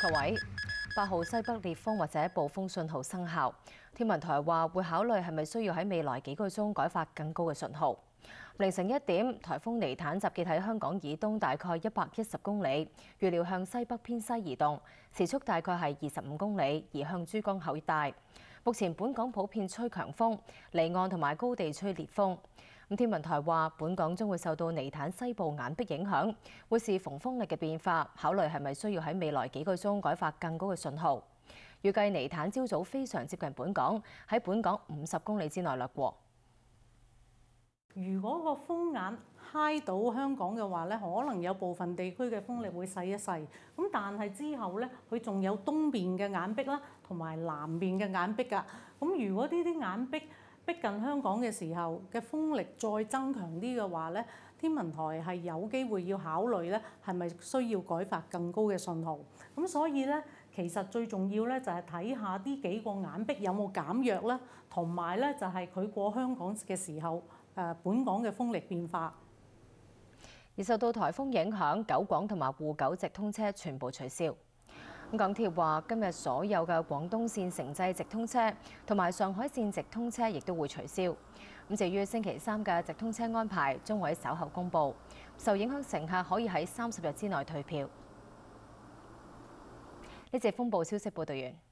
各位，八號西北烈風或者暴風信號生效。天文台話會考慮係咪需要喺未來幾個鐘改發更高嘅信號。凌晨一點，颱風尼坦集結喺香港以東大概一百一十公里，預料向西北偏西移動，時速大概係二十五公里，移向珠江口以目前本港普遍吹強風，離岸同埋高地吹烈風。咁天文台話，本港將會受到泥灘西部眼壁影響，會視風力嘅變化，考慮係咪需要喺未來幾個鐘改發更高嘅信號。預計泥灘朝早非常接近本港，喺本港五十公里之內掠過。如果個風眼嗨到香港嘅話咧，可能有部分地區嘅風力會細一細。咁但係之後咧，佢仲有東邊嘅眼壁啦，同埋南邊嘅眼壁噶。咁如果呢啲眼壁，逼近香港嘅時候嘅風力再增強啲嘅話咧，天文台係有機會要考慮咧，係咪需要改發更高嘅信號？咁所以咧，其實最重要咧就係睇下呢幾個眼壁有冇減弱啦，同埋咧就係佢過香港嘅時候，誒本港嘅風力變化。而受到颱風影響，九廣同埋沪九直通車全部取消。港鐵話：今日所有嘅廣東線城際直通車同埋上海線直通車亦都會取消。咁至於星期三嘅直通車安排，將會喺稍後公布。受影響乘客可以喺三十日之內退票。呢次風暴消息，報道完。